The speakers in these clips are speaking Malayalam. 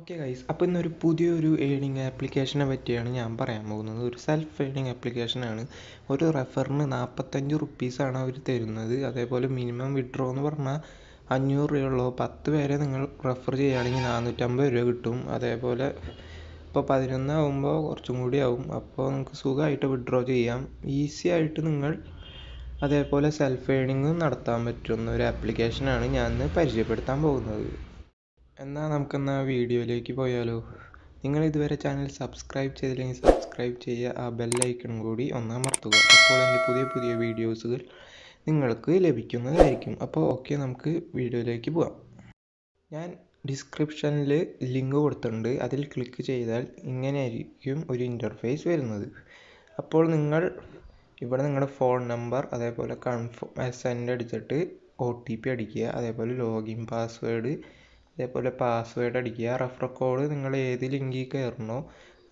ഓക്കെ ഗൈസ് അപ്പോൾ ഇന്നൊരു പുതിയൊരു ഏണിംഗ് ആപ്ലിക്കേഷനെ പറ്റിയാണ് ഞാൻ പറയാൻ പോകുന്നത് ഒരു സെൽഫ് ഏണിംഗ് ആപ്ലിക്കേഷനാണ് ഒരു റെഫറിന് നാൽപ്പത്തഞ്ച് റുപ്പീസാണ് അവർ തരുന്നത് അതേപോലെ മിനിമം വിഡ്രോ എന്ന് പറഞ്ഞാൽ അഞ്ഞൂറ് രൂപയുള്ളൂ പത്ത് പേരെ നിങ്ങൾ റെഫർ ചെയ്യുകയാണെങ്കിൽ നാനൂറ്റമ്പത് രൂപ കിട്ടും അതേപോലെ ഇപ്പോൾ ആകുമ്പോൾ കുറച്ചും കൂടി ആവും അപ്പോൾ നിങ്ങൾക്ക് സുഖമായിട്ട് വിഡ്രോ ചെയ്യാം ഈസി ആയിട്ട് നിങ്ങൾ അതേപോലെ സെൽഫ് ഏണിങ്ങും നടത്താൻ പറ്റുന്ന ഒരു ആപ്ലിക്കേഷനാണ് ഞാൻ പരിചയപ്പെടുത്താൻ പോകുന്നത് എന്നാൽ നമുക്കെന്നാൽ വീഡിയോയിലേക്ക് പോയാലോ നിങ്ങൾ ഇതുവരെ ചാനൽ സബ്സ്ക്രൈബ് ചെയ്തില്ലെങ്കിൽ സബ്സ്ക്രൈബ് ചെയ്യുക ആ ബെല്ലൈക്കണും കൂടി ഒന്ന് അമർത്തുക അപ്പോൾ എൻ്റെ പുതിയ പുതിയ വീഡിയോസുകൾ നിങ്ങൾക്ക് ലഭിക്കുന്നതായിരിക്കും അപ്പോൾ ഓക്കെ നമുക്ക് വീഡിയോയിലേക്ക് പോകാം ഞാൻ ഡിസ്ക്രിപ്ഷനിൽ ലിങ്ക് കൊടുത്തിട്ടുണ്ട് അതിൽ ക്ലിക്ക് ചെയ്താൽ ഇങ്ങനെയായിരിക്കും ഒരു ഇൻ്റർഫേസ് വരുന്നത് അപ്പോൾ നിങ്ങൾ ഇവിടെ നിങ്ങളുടെ ഫോൺ നമ്പർ അതേപോലെ കൺഫേം സെൻഡ് അടിച്ചിട്ട് ഒ ടി പി അടിക്കുക അതേപോലെ ലോഗിൻ പാസ്വേഡ് അതേപോലെ പാസ്വേഡ് അടിക്കുക റഫറൽ കോഡ് നിങ്ങൾ ഏത് ലിങ്കിൽ കയറണോ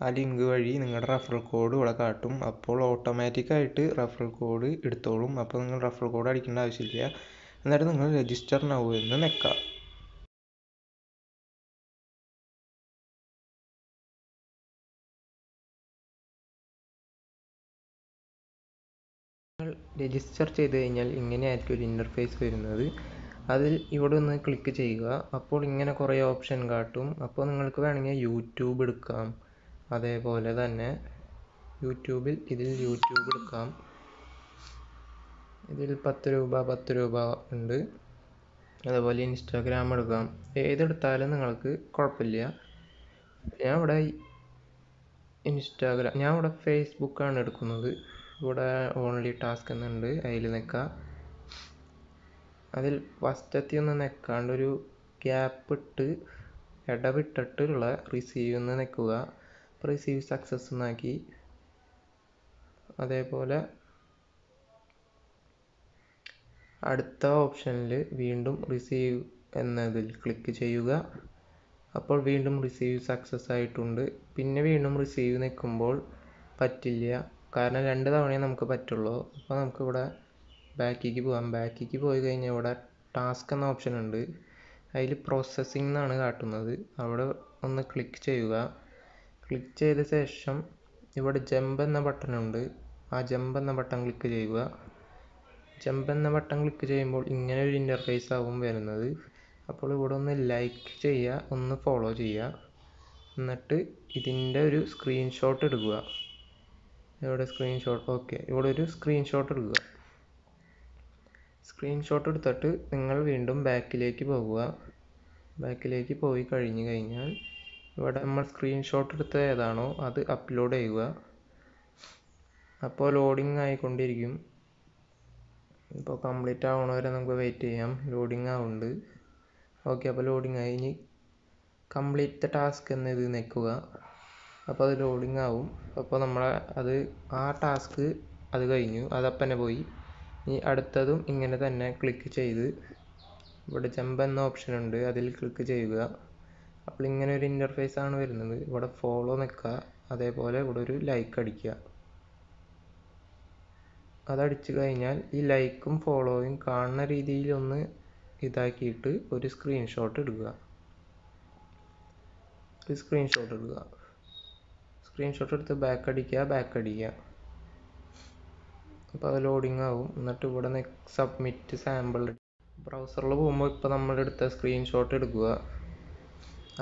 ആ ലിങ്ക് വഴി നിങ്ങളുടെ റഫറൽ കോഡ് ഇവിടെ കാട്ടും അപ്പോൾ ഓട്ടോമാറ്റിക്കായിട്ട് റഫറൽ കോഡ് എടുത്തോളും അപ്പോൾ നിങ്ങൾ റഫറൽ കോഡ് അടിക്കേണ്ട ആവശ്യമില്ല എന്നിട്ട് നിങ്ങൾ രജിസ്റ്റർ നൗ എന്ന് നിൽക്കുക രജിസ്റ്റർ ചെയ്ത് കഴിഞ്ഞാൽ ഇങ്ങനെയായിരിക്കും ഒരു ഇൻ്റർഫേസ് വരുന്നത് അതിൽ ഇവിടെ ഒന്ന് ക്ലിക്ക് ചെയ്യുക അപ്പോൾ ഇങ്ങനെ കുറേ ഓപ്ഷൻ കാട്ടും അപ്പോൾ നിങ്ങൾക്ക് വേണമെങ്കിൽ യൂട്യൂബ് എടുക്കാം അതേപോലെ തന്നെ യൂട്യൂബിൽ ഇതിൽ യൂട്യൂബ് എടുക്കാം ഇതിൽ പത്ത് രൂപ പത്ത് രൂപ ഉണ്ട് അതുപോലെ ഇൻസ്റ്റാഗ്രാം എടുക്കാം ഏതെടുത്താലും നിങ്ങൾക്ക് കുഴപ്പമില്ല ഞാൻ ഇവിടെ ഇൻസ്റ്റാഗ്രാം ഞാൻ ഇവിടെ ഫേസ്ബുക്കാണ് എടുക്കുന്നത് ഇവിടെ ഓൺലി ടാസ്ക് എന്നുണ്ട് അതിൽ നിൽക്കാം അതിൽ നിൽക്കാണ്ട് ഒരു ഗ്യാപ്പ് ഇട്ട് ഇടവിട്ടിട്ടുള്ള റിസീവ് നിന്ന് നിൽക്കുക റിസീവ് സക്സസ് എന്നാക്കി അതേപോലെ അടുത്ത ഓപ്ഷനിൽ വീണ്ടും റിസീവ് എന്നതിൽ ക്ലിക്ക് ചെയ്യുക അപ്പോൾ വീണ്ടും റിസീവ് സക്സസ് ആയിട്ടുണ്ട് പിന്നെ വീണ്ടും റിസീവ് നിൽക്കുമ്പോൾ പറ്റില്ല കാരണം രണ്ട് തവണയേ നമുക്ക് പറ്റുള്ളൂ അപ്പോൾ നമുക്കിവിടെ ബാക്കിലേക്ക് പോകാം ബാക്കിലേക്ക് പോയി കഴിഞ്ഞാൽ ഇവിടെ ടാസ്ക് എന്ന ഓപ്ഷൻ ഉണ്ട് അതിൽ പ്രോസസ്സിംഗ് എന്നാണ് കാട്ടുന്നത് അവിടെ ഒന്ന് ക്ലിക്ക് ചെയ്യുക ക്ലിക്ക് ചെയ്ത ശേഷം ഇവിടെ ജമ്പ് എന്ന ബട്ടൺ ഉണ്ട് ആ ജമ്പ് എന്ന ബട്ടൺ ക്ലിക്ക് ചെയ്യുക ജമ്പ് എന്ന ബട്ടൺ ക്ലിക്ക് ചെയ്യുമ്പോൾ ഇങ്ങനെ ഒരു ഇൻ്റർഫേസ് ആവും വരുന്നത് അപ്പോൾ ഇവിടെ ഒന്ന് ലൈക്ക് ചെയ്യുക ഒന്ന് ഫോളോ ചെയ്യുക എന്നിട്ട് ഇതിൻ്റെ ഒരു സ്ക്രീൻഷോട്ട് എടുക്കുക ഇവിടെ സ്ക്രീൻഷോട്ട് ഓക്കെ ഇവിടെ ഒരു സ്ക്രീൻഷോട്ട് എടുക്കുക സ്ക്രീൻഷോട്ട് എടുത്തിട്ട് നിങ്ങൾ വീണ്ടും ബാക്കിലേക്ക് പോവുക ബാക്കിലേക്ക് പോയി കഴിഞ്ഞു കഴിഞ്ഞാൽ ഇവിടെ നമ്മൾ സ്ക്രീൻഷോട്ട് എടുത്ത ഏതാണോ അത് അപ്ലോഡ് ചെയ്യുക അപ്പോൾ ലോഡിംഗ് ആയിക്കൊണ്ടിരിക്കും ഇപ്പോൾ കംപ്ലീറ്റ് ആവണവരെ നമുക്ക് വെയിറ്റ് ചെയ്യാം ലോഡിംഗ് ആവുന്നുണ്ട് ഓക്കെ അപ്പോൾ ലോഡിംഗ് ആയി ഇനി കംപ്ലീറ്റ് ദ ടാസ്ക് എന്ന ഇത് നിൽക്കുക അപ്പോൾ അത് ലോഡിംഗ് ആവും അപ്പോൾ നമ്മൾ അത് ആ ടാസ്ക് അത് കഴിഞ്ഞു അതപ്പനെ പോയി ഇനി അടുത്തതും ഇങ്ങനെ തന്നെ ക്ലിക്ക് ചെയ്ത് ഇവിടെ ജമ്പ് എന്ന ഓപ്ഷൻ ഉണ്ട് അതിൽ ക്ലിക്ക് ചെയ്യുക അപ്പോൾ ഇങ്ങനെ ഒരു ഇൻ്റർഫേസ് ആണ് വരുന്നത് ഇവിടെ ഫോളോ നിൽക്കുക അതേപോലെ ഇവിടെ ഒരു ലൈക്ക് അടിക്കുക അതടിച്ചു കഴിഞ്ഞാൽ ഈ ലൈക്കും ഫോളോയും കാണുന്ന രീതിയിലൊന്ന് ഇതാക്കിയിട്ട് ഒരു സ്ക്രീൻഷോട്ട് എടുക്കുക ഒരു സ്ക്രീൻഷോട്ട് എടുക്കുക സ്ക്രീൻഷോട്ട് എടുത്ത് ബാക്ക് അടിക്കുക ബാക്ക് അടിക്കുക അപ്പോൾ അത് ലോഡിങ് ആകും എന്നിട്ട് ഇവിടെ നെക്സ്റ്റ് സബ്മിറ്റ് സാമ്പിൾ ബ്രൗസറിൽ പോകുമ്പോൾ ഇപ്പോൾ നമ്മളെടുത്ത സ്ക്രീൻഷോട്ട് എടുക്കുക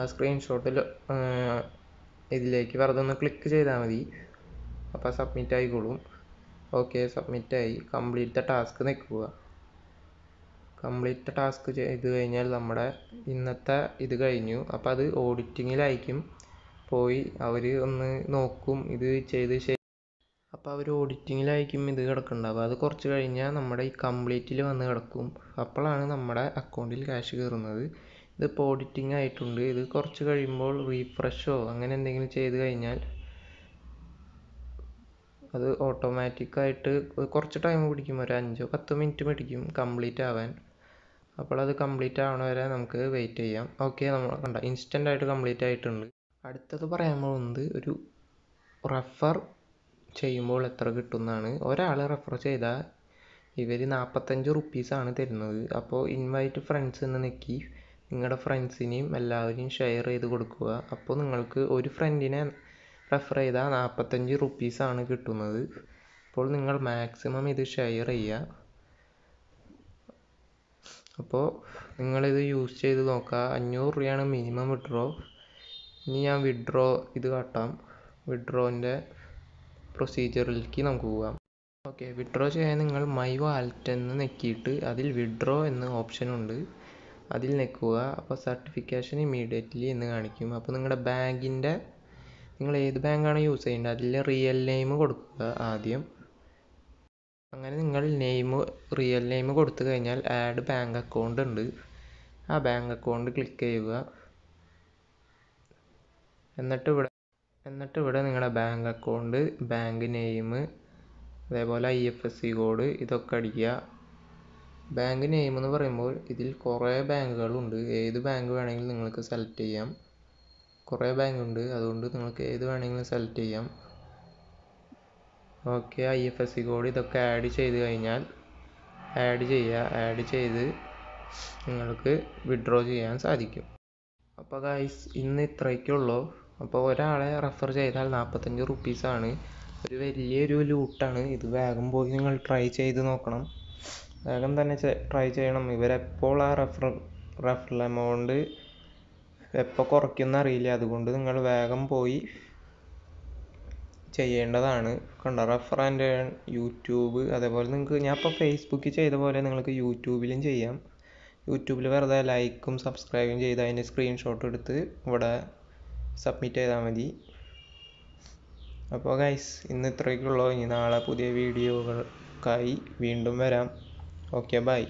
ആ സ്ക്രീൻഷോട്ടിൽ ഇതിലേക്ക് വെറുതെ ഒന്ന് ക്ലിക്ക് ചെയ്താൽ മതി അപ്പോൾ സബ്മിറ്റ് ആയിക്കോളും ഓക്കെ സബ്മിറ്റ് ആയി കംപ്ലീറ്റ് ദ ടാസ്ക് നിൽക്കുക കംപ്ലീറ്റ് ടാസ്ക് ചെയ്ത് കഴിഞ്ഞാൽ നമ്മുടെ ഇന്നത്തെ ഇത് കഴിഞ്ഞു അപ്പോൾ അത് ഓഡിറ്റിങ്ങിലായിരിക്കും പോയി അവർ ഒന്ന് നോക്കും ഇത് ചെയ്ത് ശരി അപ്പോൾ അവർ ഓഡിറ്റിങ്ങിലായിരിക്കും ഇത് കിടക്കുന്നുണ്ടാവുക അത് കുറച്ച് കഴിഞ്ഞാൽ നമ്മുടെ ഈ കംപ്ലീറ്റിൽ വന്ന് കിടക്കും അപ്പോഴാണ് നമ്മുടെ അക്കൗണ്ടിൽ ക്യാഷ് കയറുന്നത് ഇതിപ്പോൾ ഓഡിറ്റിംഗ് ആയിട്ടുണ്ട് ഇത് കുറച്ച് കഴിയുമ്പോൾ റീഫ്രഷോ അങ്ങനെ എന്തെങ്കിലും ചെയ്ത് കഴിഞ്ഞാൽ അത് ഓട്ടോമാറ്റിക്കായിട്ട് കുറച്ച് ടൈം പിടിക്കും ഒരു അഞ്ചോ പത്തോ മിനിറ്റ് പിടിക്കും കംപ്ലീറ്റ് ആവാൻ അപ്പോൾ അത് കംപ്ലീറ്റ് ആവണ വരെ നമുക്ക് വെയിറ്റ് ചെയ്യാം ഓക്കെ നമ്മൾ കണ്ട ഇൻസ്റ്റൻ്റ് ആയിട്ട് കംപ്ലീറ്റ് ആയിട്ടുണ്ട് അടുത്തത് പറയാൻ പോകുന്നത് ഒരു റഫർ ചെയ്യുമ്പോൾ എത്ര കിട്ടുമെന്നാണ് ഒരാളെ റെഫർ ചെയ്താൽ ഇവർ നാൽപ്പത്തഞ്ച് റുപ്പീസാണ് തരുന്നത് അപ്പോൾ ഇൻവൈറ്റ് ഫ്രണ്ട്സ് എന്ന് നിൽക്കി നിങ്ങളുടെ ഫ്രണ്ട്സിനെയും എല്ലാവരെയും ഷെയർ ചെയ്ത് കൊടുക്കുക അപ്പോൾ നിങ്ങൾക്ക് ഒരു ഫ്രണ്ടിനെ റെഫർ ചെയ്താൽ നാൽപ്പത്തഞ്ച് റുപ്പീസാണ് കിട്ടുന്നത് അപ്പോൾ നിങ്ങൾ മാക്സിമം ഇത് ഷെയർ ചെയ്യുക അപ്പോൾ നിങ്ങളിത് യൂസ് ചെയ്ത് നോക്കുക അഞ്ഞൂറ് രൂപയാണ് മിനിമം വിഡ്രോ ഇനി ഞാൻ വിഡ്രോ ഇത് കാട്ടാം വിഡ്രോൻ്റെ പ്രൊസീജിയറിലേക്ക് നമുക്ക് പോകാം ഓക്കെ വിഡ്രോ ചെയ്യാൻ നിങ്ങൾ മൈ വാലറ്റ് എന്ന് നെക്കിയിട്ട് അതിൽ വിഡ്രോ എന്ന ഉണ്ട് അതിൽ നെക്കുക അപ്പോൾ സർട്ടിഫിക്കേഷൻ ഇമ്മീഡിയറ്റ്ലി എന്ന് കാണിക്കും അപ്പോൾ നിങ്ങളുടെ ബാങ്കിൻ്റെ നിങ്ങൾ ഏത് ബാങ്കാണ് യൂസ് ചെയ്യേണ്ടത് അതിൽ റിയൽ നെയിം കൊടുക്കുക ആദ്യം അങ്ങനെ നിങ്ങൾ നെയിം റിയൽ നെയിം കൊടുത്തു കഴിഞ്ഞാൽ ആഡ് ബാങ്ക് അക്കൗണ്ട് ഉണ്ട് ആ ബാങ്ക് അക്കൗണ്ട് ക്ലിക്ക് ചെയ്യുക എന്നിട്ട് ഇവിടെ എന്നിട്ട് ഇവിടെ നിങ്ങളുടെ ബാങ്ക് അക്കൗണ്ട് ബാങ്ക് നെയിം അതേപോലെ I F S C code ഇതൊക്കെ അടിക്കുക ബാങ്ക് നെയിം എന്ന് പറയുമ്പോൾ ഇതിൽ കുറേ ബാങ്കുകളുണ്ട് ഏത് ബാങ്ക് വേണമെങ്കിലും നിങ്ങൾക്ക് സെലക്ട് ചെയ്യാം കുറേ ബാങ്കുണ്ട് അതുകൊണ്ട് നിങ്ങൾക്ക് ഏത് വേണമെങ്കിലും സെലക്ട് ചെയ്യാം okay I F S C code ഇതൊക്കെ ആഡ് ചെയ്ത് കഴിഞ്ഞാൽ ആഡ് ചെയ്യുക ആഡ് ചെയ്ത് നിങ്ങൾക്ക് വിഡ്രോ ചെയ്യാൻ സാധിക്കും അപ്പോൾ ഗായ്സ് ഇന്ന് ഉള്ളൂ അപ്പോൾ ഒരാളെ റെഫർ ചെയ്താൽ നാൽപ്പത്തഞ്ച് ആണ് ഒരു വലിയൊരു ലൂട്ടാണ് ഇത് വേഗം പോയി നിങ്ങൾ ട്രൈ ചെയ്ത് നോക്കണം വേഗം തന്നെ ട്രൈ ചെയ്യണം ഇവരെപ്പോൾ ആ റെഫർ റെഫർ എമൗണ്ട് എപ്പോൾ കുറയ്ക്കുന്ന അറിയില്ല അതുകൊണ്ട് നിങ്ങൾ വേഗം പോയി ചെയ്യേണ്ടതാണ് കണ്ട റെഫർ ആൻഡ് ഏൺ യൂട്യൂബ് അതേപോലെ നിങ്ങൾക്ക് ഞാൻ ഇപ്പോൾ ഫേസ്ബുക്കിൽ ചെയ്ത പോലെ നിങ്ങൾക്ക് യൂട്യൂബിലും ചെയ്യാം യൂട്യൂബിൽ വെറുതെ ലൈക്കും സബ്സ്ക്രൈബും ചെയ്ത് അതിൻ്റെ സ്ക്രീൻഷോട്ട് എടുത്ത് ഇവിടെ സബ്മിറ്റ് ചെയ്താൽ മതി അപ്പോൾ ഗൈസ് ഇന്ന് ഇത്രയൊക്കെ ഉള്ളൂ ഇനി നാളെ പുതിയ വീഡിയോകൾക്കായി വീണ്ടും വരാം ഓക്കെ ബൈ